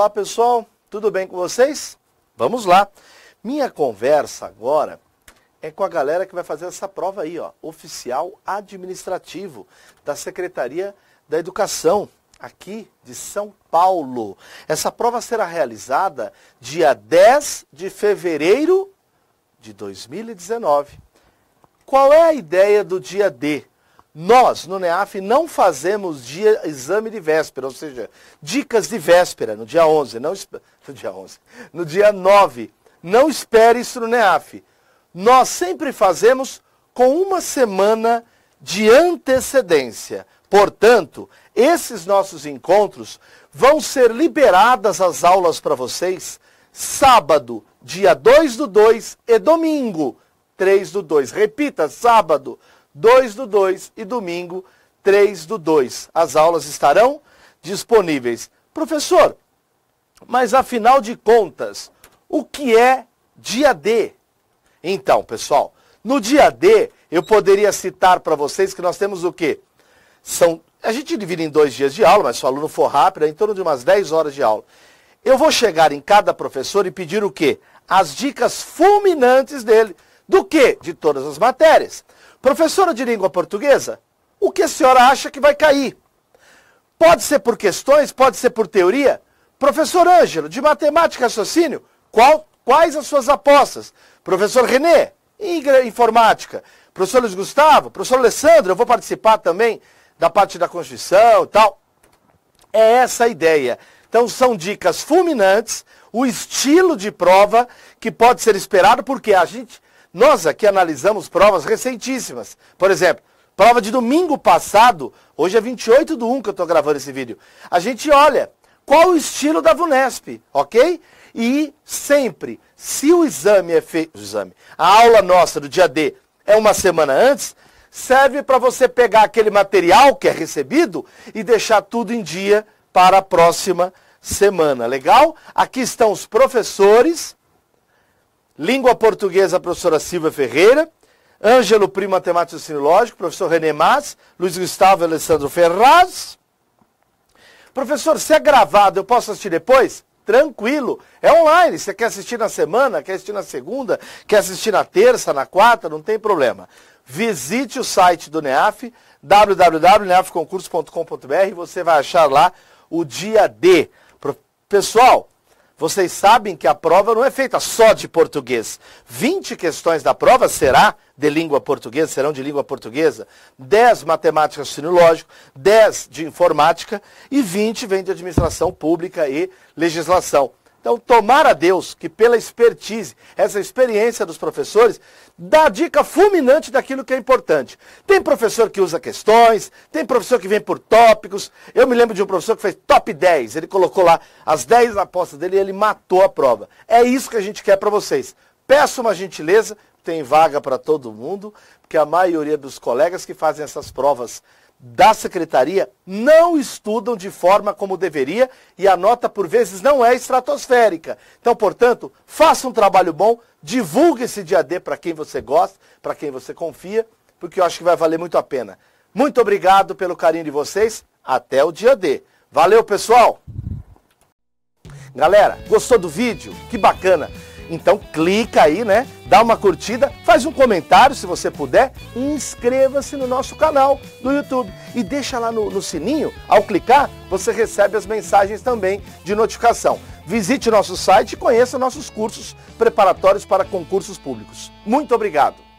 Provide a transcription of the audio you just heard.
Olá pessoal, tudo bem com vocês? Vamos lá. Minha conversa agora é com a galera que vai fazer essa prova aí, ó, oficial administrativo da Secretaria da Educação aqui de São Paulo. Essa prova será realizada dia 10 de fevereiro de 2019. Qual é a ideia do dia D? Nós, no NEAF, não fazemos dia, exame de véspera, ou seja, dicas de véspera, no dia 11, não, no dia 11, no dia 9. Não espere isso no NEAF. Nós sempre fazemos com uma semana de antecedência. Portanto, esses nossos encontros vão ser liberadas as aulas para vocês sábado, dia 2 do 2 e domingo, 3 do 2. Repita, sábado, 2 do 2 e domingo 3 do 2. As aulas estarão disponíveis. Professor, mas afinal de contas, o que é dia D? Então, pessoal, no dia D, eu poderia citar para vocês que nós temos o quê? São, a gente divide em dois dias de aula, mas se o aluno for rápido, é em torno de umas 10 horas de aula. Eu vou chegar em cada professor e pedir o quê? As dicas fulminantes dele do que de todas as matérias. Professora de língua portuguesa, o que a senhora acha que vai cair? Pode ser por questões, pode ser por teoria. Professor Ângelo, de matemática e raciocínio, qual, quais as suas apostas? Professor René, informática. Professor Luiz Gustavo, professor Alessandro, eu vou participar também da parte da Constituição e tal. É essa a ideia. Então são dicas fulminantes, o estilo de prova que pode ser esperado, porque a gente nós aqui analisamos provas recentíssimas. Por exemplo, prova de domingo passado, hoje é 28 do 1 que eu estou gravando esse vídeo. A gente olha qual o estilo da VUNESP, ok? E sempre, se o exame é feito, exame, a aula nossa do dia D é uma semana antes, serve para você pegar aquele material que é recebido e deixar tudo em dia para a próxima semana. Legal? Aqui estão os professores Língua portuguesa, professora Silvia Ferreira. Ângelo Primo, Matemático e sinológico. Professor René Mas. Luiz Gustavo Alessandro Ferraz. Professor, se é gravado, eu posso assistir depois? Tranquilo, é online. Você quer assistir na semana, quer assistir na segunda, quer assistir na terça, na quarta, não tem problema. Visite o site do NEAF, www.neafconcurso.com.br, você vai achar lá o dia D. Pessoal, vocês sabem que a prova não é feita só de português. 20 questões da prova será de língua portuguesa, serão de língua portuguesa, 10 matemática sinológico, 10 de informática e 20 vem de administração pública e legislação. Então, tomar a Deus que pela expertise, essa experiência dos professores, dá a dica fulminante daquilo que é importante. Tem professor que usa questões, tem professor que vem por tópicos. Eu me lembro de um professor que fez top 10, ele colocou lá as 10 apostas dele e ele matou a prova. É isso que a gente quer para vocês. Peço uma gentileza, tem vaga para todo mundo, porque a maioria dos colegas que fazem essas provas da secretaria não estudam de forma como deveria e a nota por vezes não é estratosférica. Então, portanto, faça um trabalho bom, divulgue esse dia D para quem você gosta, para quem você confia, porque eu acho que vai valer muito a pena. Muito obrigado pelo carinho de vocês. Até o dia D. Valeu, pessoal! Galera, gostou do vídeo? Que bacana! Então clica aí, né? Dá uma curtida, faz um comentário se você puder, inscreva-se no nosso canal do YouTube e deixa lá no, no sininho. Ao clicar, você recebe as mensagens também de notificação. Visite nosso site e conheça nossos cursos preparatórios para concursos públicos. Muito obrigado!